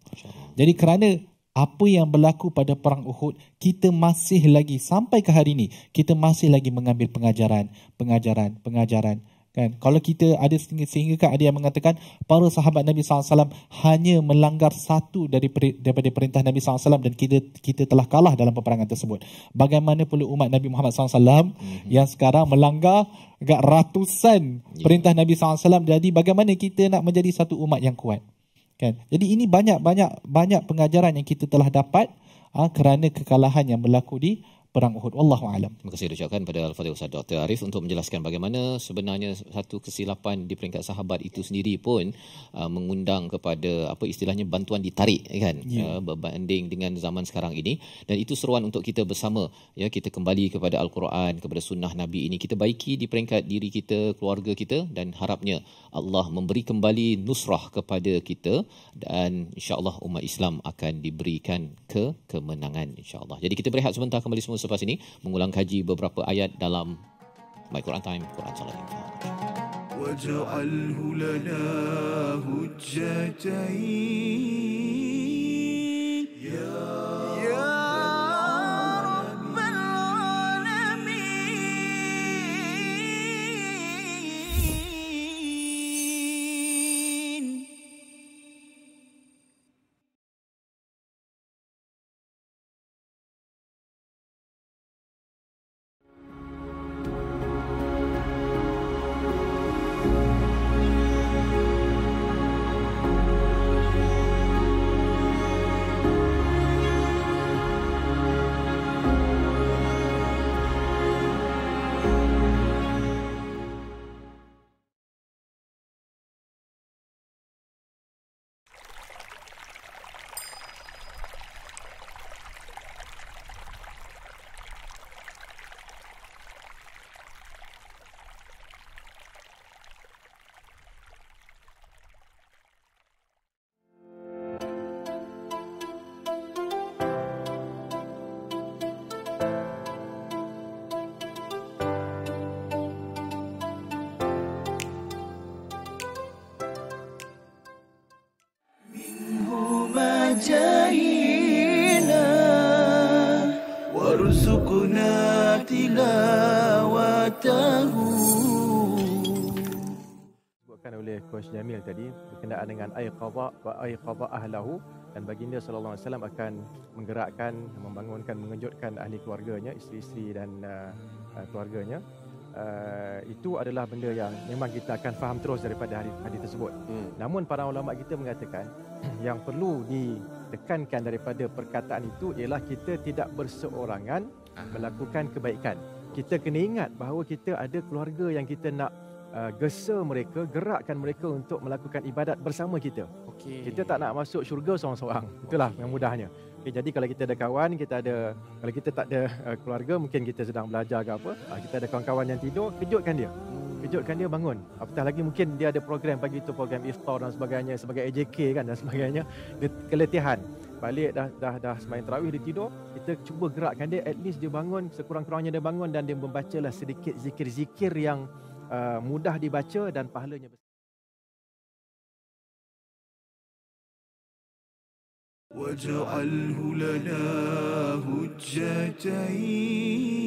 Jadi kerana apa yang berlaku pada perang Uhud, kita masih lagi sampai ke hari ini, kita masih lagi mengambil pengajaran, pengajaran, pengajaran, kan kalau kita ada sehingga, kan ada yang mengatakan para sahabat Nabi Sallallahu Alaihi Wasallam hanya melanggar satu dari daripada perintah Nabi SAW dan kita kita telah kalah dalam peperangan tersebut bagaimana pula umat Nabi Muhammad SAW mm-hmm. yang sekarang melanggar agak ratusan ya. perintah Nabi SAW jadi bagaimana kita nak menjadi satu umat yang kuat kan jadi ini banyak banyak banyak pengajaran yang kita telah dapat ha, kerana kekalahan yang berlaku di perang Uhud wallahu alam. Terima kasih diucapkan pada Al-Fadhil Ustaz Dr. Arif untuk menjelaskan bagaimana sebenarnya satu kesilapan di peringkat sahabat itu sendiri pun uh, mengundang kepada apa istilahnya bantuan ditarik kan yeah. uh, berbanding dengan zaman sekarang ini dan itu seruan untuk kita bersama ya kita kembali kepada Al-Quran kepada sunnah Nabi ini kita baiki di peringkat diri kita keluarga kita dan harapnya Allah memberi kembali nusrah kepada kita dan insya-Allah umat Islam akan diberikan ke kemenangan insya-Allah. Jadi kita berehat sebentar kembali semua selepas ini mengulang kaji beberapa ayat dalam My Quran Time, Quran Salat Infaq. وَجَعَلْهُ لَنَا هُجَّتَيْنِ najayina warzuqna tilawatahu Bukan oleh coach Jamil tadi berkenaan dengan ai qada wa ai qada ahlahu dan baginda sallallahu alaihi wasallam akan menggerakkan membangunkan mengejutkan ahli keluarganya isteri-isteri dan uh, uh keluarganya Uh, itu adalah benda yang memang kita akan faham terus daripada hadis tersebut. Hmm. Namun para ulama kita mengatakan yang perlu di tekankan daripada perkataan itu ialah kita tidak berseorangan ah. melakukan kebaikan. Kita kena ingat bahawa kita ada keluarga yang kita nak uh, gesa mereka, gerakkan mereka untuk melakukan ibadat bersama kita. Okay. Kita tak nak masuk syurga seorang-seorang. Itulah okay. yang mudahnya. Okay, eh, jadi kalau kita ada kawan, kita ada kalau kita tak ada uh, keluarga, mungkin kita sedang belajar ke apa. Uh, kita ada kawan-kawan yang tidur, kejutkan dia. Kejutkan dia bangun. Apatah lagi mungkin dia ada program pagi itu program iftar dan sebagainya sebagai AJK kan dan sebagainya. Dia keletihan. Balik dah dah dah semain terawih dia tidur, kita cuba gerakkan dia at least dia bangun sekurang-kurangnya dia bangun dan dia membacalah sedikit zikir-zikir yang uh, mudah dibaca dan pahalanya besar. واجعله لنا هجتين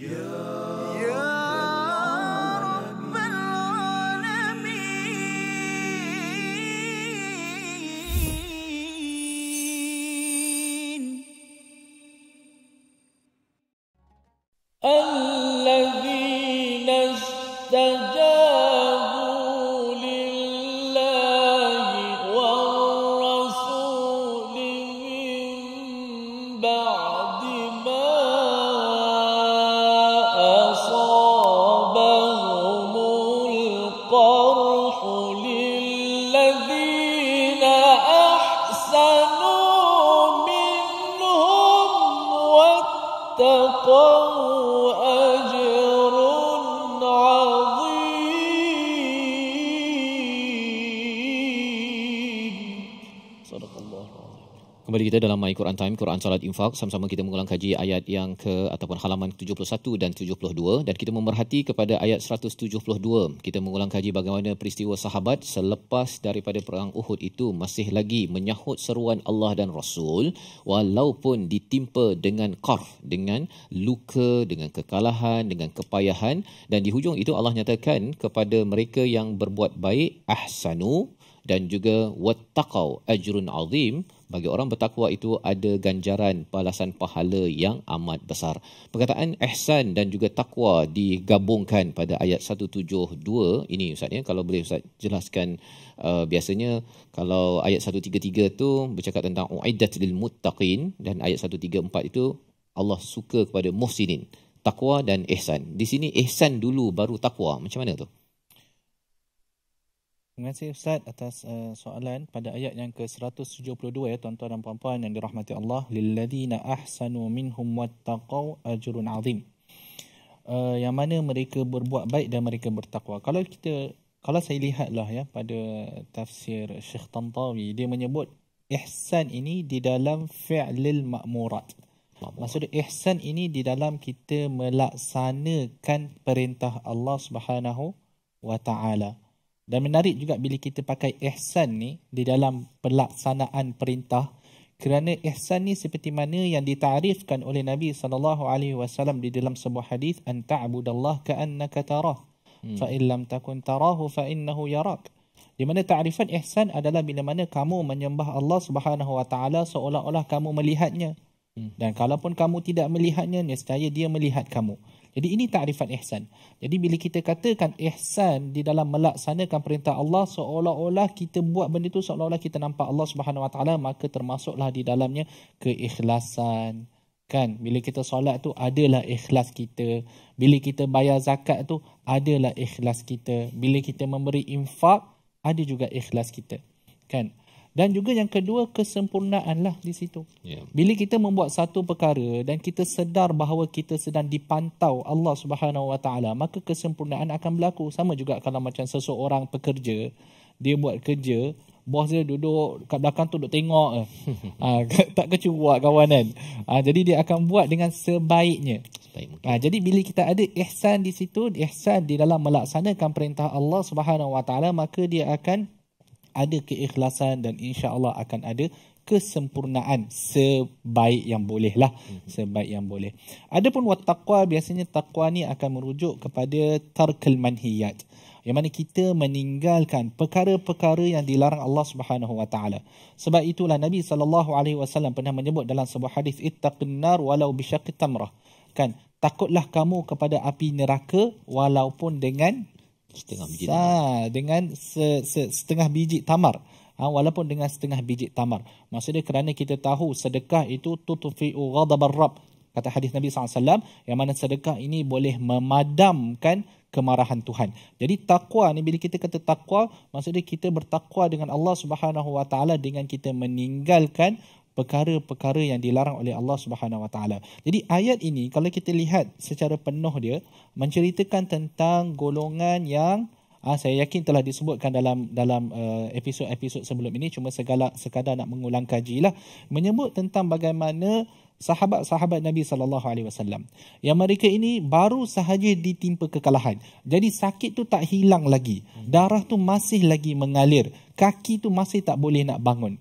يا, Oh! رب العالمين الله dalam My Quran Time, Quran Salat Infak. Sama-sama kita mengulang kaji ayat yang ke ataupun halaman 71 dan 72. Dan kita memerhati kepada ayat 172. Kita mengulang kaji bagaimana peristiwa sahabat selepas daripada perang Uhud itu masih lagi menyahut seruan Allah dan Rasul walaupun ditimpa dengan qarf, dengan luka, dengan kekalahan, dengan kepayahan. Dan di hujung itu Allah nyatakan kepada mereka yang berbuat baik, ahsanu dan juga wattaqau ajrun azim bagi orang bertakwa itu ada ganjaran balasan pahala yang amat besar. Perkataan ihsan dan juga takwa digabungkan pada ayat 172 ini Ustaz ya. Kalau boleh Ustaz jelaskan uh, biasanya kalau ayat 133 tu bercakap tentang uiddat lil muttaqin dan ayat 134 itu Allah suka kepada muhsinin. Takwa dan ihsan. Di sini ihsan dulu baru takwa. Macam mana tu? Terima kasih Ustaz atas uh, soalan pada ayat yang ke-172 ya tuan-tuan dan puan-puan yang dirahmati Allah lilladina ahsanu minhum wattaqau ajrun azim. Uh, yang mana mereka berbuat baik dan mereka bertakwa. Kalau kita kalau saya lihatlah ya pada tafsir Syekh Tantawi dia menyebut ihsan ini di dalam fi'lil ma'murat. Maksudnya ihsan ini di dalam kita melaksanakan perintah Allah Subhanahu wa taala. Dan menarik juga bila kita pakai ihsan ni di dalam pelaksanaan perintah kerana ihsan ni seperti mana yang ditarifkan oleh Nabi sallallahu alaihi wasallam di dalam sebuah hadis anta'budallah ka'annaka tarah hmm. fa in lam takun tarahu fa innahu yarak di mana tarifan ihsan adalah bila mana kamu menyembah Allah Subhanahu wa taala seolah-olah kamu melihatnya hmm. dan kalaupun kamu tidak melihatnya nescaya dia melihat kamu jadi ini takrifan ihsan. Jadi bila kita katakan ihsan di dalam melaksanakan perintah Allah seolah-olah kita buat benda itu seolah-olah kita nampak Allah Subhanahu Wa Taala maka termasuklah di dalamnya keikhlasan kan bila kita solat tu adalah ikhlas kita bila kita bayar zakat tu adalah ikhlas kita bila kita memberi infak ada juga ikhlas kita kan dan juga yang kedua kesempurnaanlah di situ. Yeah. Bila kita membuat satu perkara dan kita sedar bahawa kita sedang dipantau Allah Subhanahu Wa Taala, maka kesempurnaan akan berlaku. Sama juga kalau macam seseorang pekerja, dia buat kerja, bos dia duduk kat belakang tu duduk tengok ah ha, tak kecuak kawan kan. Ha, ah, jadi dia akan buat dengan sebaiknya. Ha, jadi bila kita ada ihsan di situ, ihsan di dalam melaksanakan perintah Allah Subhanahu maka dia akan ada keikhlasan dan insya-Allah akan ada kesempurnaan sebaik yang bolehlah mm sebaik yang boleh. Adapun wattaqwa biasanya takwa ni akan merujuk kepada tarkal manhiyat yang mana kita meninggalkan perkara-perkara yang dilarang Allah Subhanahu wa taala. Sebab itulah Nabi sallallahu alaihi wasallam pernah menyebut dalam sebuah hadis ittaqin nar walau bi tamrah. Kan takutlah kamu kepada api neraka walaupun dengan setengah biji tamar. Ha, dengan se, se, setengah biji tamar. Ha, walaupun dengan setengah biji tamar. Maksudnya kerana kita tahu sedekah itu tutufi'u ghadabar rab. Kata hadis Nabi SAW, yang mana sedekah ini boleh memadamkan kemarahan Tuhan. Jadi takwa ni bila kita kata takwa, maksudnya kita bertakwa dengan Allah Subhanahu Wa Taala dengan kita meninggalkan perkara-perkara yang dilarang oleh Allah Subhanahu Wa Taala. Jadi ayat ini kalau kita lihat secara penuh dia menceritakan tentang golongan yang ah, saya yakin telah disebutkan dalam dalam uh, episod-episod sebelum ini cuma segala sekadar nak mengulang kajilah menyebut tentang bagaimana sahabat-sahabat Nabi sallallahu alaihi wasallam yang mereka ini baru sahaja ditimpa kekalahan. Jadi sakit tu tak hilang lagi. Darah tu masih lagi mengalir. Kaki tu masih tak boleh nak bangun.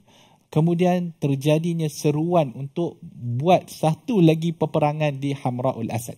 Kemudian terjadinya seruan untuk buat satu lagi peperangan di Hamra'ul Asad.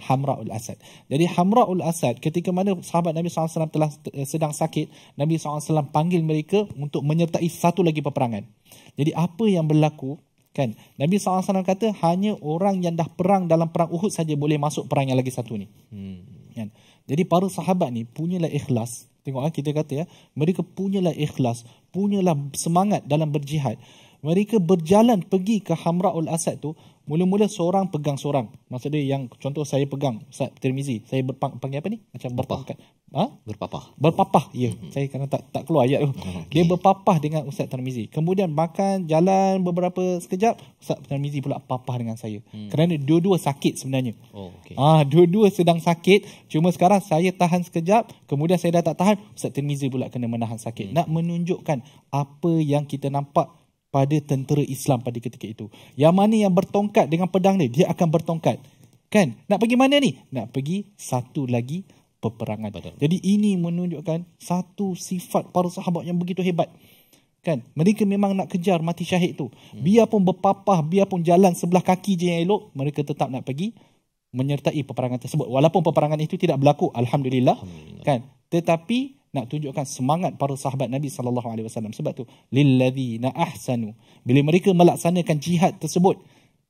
Hamra'ul Asad. Jadi Hamra'ul Asad ketika mana sahabat Nabi SAW telah eh, sedang sakit, Nabi SAW panggil mereka untuk menyertai satu lagi peperangan. Jadi apa yang berlaku, kan? Nabi SAW kata hanya orang yang dah perang dalam perang Uhud saja boleh masuk perang yang lagi satu ni. Hmm. Kan? Jadi para sahabat ni punyalah ikhlas. Tengoklah eh, kita kata ya, mereka punyalah ikhlas, punyalah semangat dalam berjihad. Mereka berjalan pergi ke Hamra'ul Asad tu, mula-mula seorang pegang seorang. Maksudnya yang contoh saya pegang Ustaz Tirmizi, saya berpang, apa ni? Macam berpapah. Ha? Berpapah. Berpapah, ya. Mm-hmm. Saya kena tak tak keluar ayat tu. Okay. Hmm. Dia berpapah dengan Ustaz Tirmizi. Kemudian makan, jalan beberapa sekejap, Ustaz Tirmizi pula papah dengan saya. Hmm. Kerana dua-dua sakit sebenarnya. Oh, okay. Ah, ha, dua-dua sedang sakit, cuma sekarang saya tahan sekejap, kemudian saya dah tak tahan, Ustaz Tirmizi pula kena menahan sakit. Hmm. Nak menunjukkan apa yang kita nampak pada tentera Islam pada ketika itu. Yang mana yang bertongkat dengan pedang dia, dia akan bertongkat. Kan? Nak pergi mana ni? Nak pergi satu lagi peperangan. Badal. Jadi ini menunjukkan satu sifat para sahabat yang begitu hebat. Kan? Mereka memang nak kejar mati syahid tu. Hmm. Biarpun berpapah, biarpun jalan sebelah kaki je yang elok, mereka tetap nak pergi menyertai peperangan tersebut. Walaupun peperangan itu tidak berlaku, Alhamdulillah. Alhamdulillah. Kan? Tetapi nak tunjukkan semangat para sahabat Nabi sallallahu alaihi wasallam sebab tu lilladzina ahsanu bila mereka melaksanakan jihad tersebut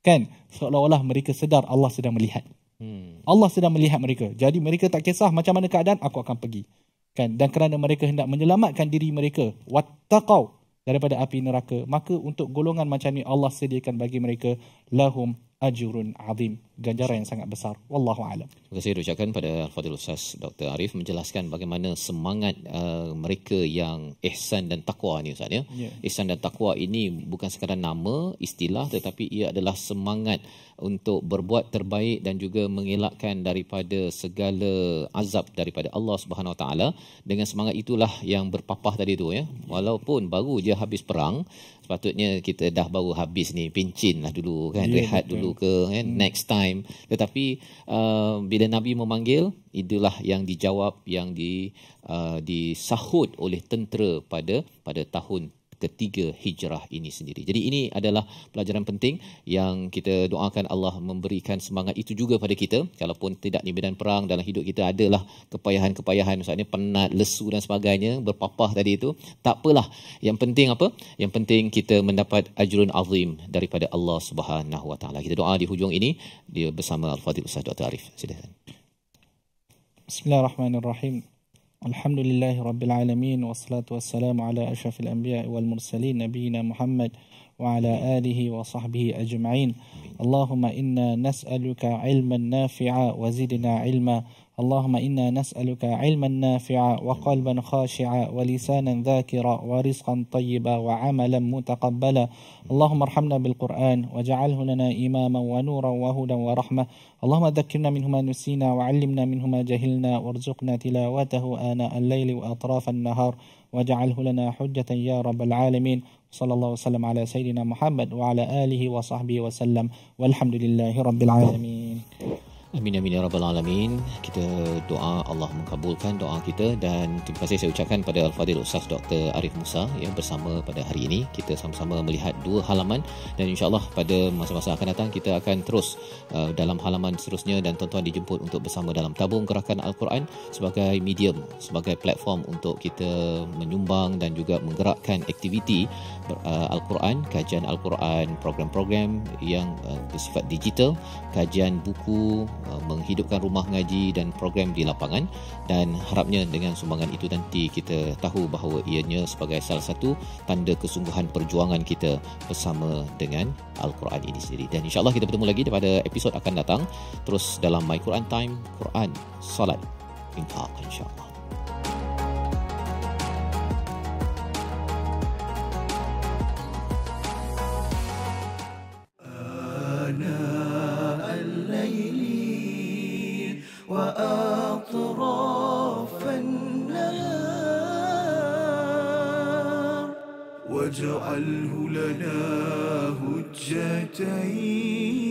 kan seolah-olah mereka sedar Allah sedang melihat hmm. Allah sedang melihat mereka jadi mereka tak kisah macam mana keadaan aku akan pergi kan dan kerana mereka hendak menyelamatkan diri mereka wattaqau daripada api neraka maka untuk golongan macam ni Allah sediakan bagi mereka lahum ajrun azim ganjaran yang sangat besar. Wallahu alam. Terima kasih ucapkan pada Fadil Ustaz Dr. Arif menjelaskan bagaimana semangat uh, mereka yang ihsan dan takwa ni Ustaz ya. Yeah. Ihsan dan takwa ini bukan sekadar nama, istilah tetapi ia adalah semangat untuk berbuat terbaik dan juga mengelakkan daripada segala azab daripada Allah Subhanahu Wa Taala dengan semangat itulah yang berpapah tadi tu ya. Walaupun baru je habis perang, sepatutnya kita dah baru habis ni pincin lah dulu kan, yeah, rehat betul. dulu ke kan? hmm. next time time tetapi uh, bila nabi memanggil itulah yang dijawab yang di uh, disahut oleh tentera pada pada tahun ketiga hijrah ini sendiri. Jadi ini adalah pelajaran penting yang kita doakan Allah memberikan semangat itu juga pada kita. Kalaupun tidak di medan perang dalam hidup kita adalah kepayahan-kepayahan misalnya penat, lesu dan sebagainya, berpapah tadi itu. Tak apalah. Yang penting apa? Yang penting kita mendapat ajrun azim daripada Allah Subhanahu Wa Taala. Kita doa di hujung ini dia bersama Al-Fadhil Ustaz Dr. Arif. Silakan. Bismillahirrahmanirrahim. الحمد لله رب العالمين والصلاة والسلام على أشرف الأنبياء والمرسلين نبينا محمد وعلى آله وصحبه أجمعين اللهم إنا نسألك علما نافعا وزدنا علما اللهم إنا نسألك علما نافعا وقلبا خاشعا ولسانا ذاكرا ورزقا طيبا وعملا متقبلا اللهم ارحمنا بالقرآن واجعله لنا إماما ونورا وهدى ورحمة اللهم ذكرنا منه ما نسينا وعلمنا منه ما جهلنا وارزقنا تلاوته آناء الليل وأطراف النهار واجعله لنا حجة يا رب العالمين صلى الله وسلم على سيدنا محمد وعلى آله وصحبه وسلم والحمد لله رب العالمين Amin amin ya rabbal alamin. Kita doa Allah mengabulkan doa kita dan terima kasih saya ucapkan pada Al-Fadhil Ustaz Dr. Arif Musa yang bersama pada hari ini kita sama-sama melihat dua halaman dan insyaallah pada masa-masa akan datang kita akan terus uh, dalam halaman seterusnya dan tuan-tuan dijemput untuk bersama dalam tabung gerakan Al-Quran sebagai medium sebagai platform untuk kita menyumbang dan juga menggerakkan aktiviti uh, Al-Quran, kajian Al-Quran, program-program yang uh, bersifat digital, kajian buku Uh, menghidupkan rumah ngaji dan program di lapangan dan harapnya dengan sumbangan itu nanti kita tahu bahawa ianya sebagai salah satu tanda kesungguhan perjuangan kita bersama dengan Al-Quran ini sendiri dan insyaAllah kita bertemu lagi pada episod akan datang terus dalam My Quran Time Quran Salat Infaq insyaAllah واجعله لنا هجتين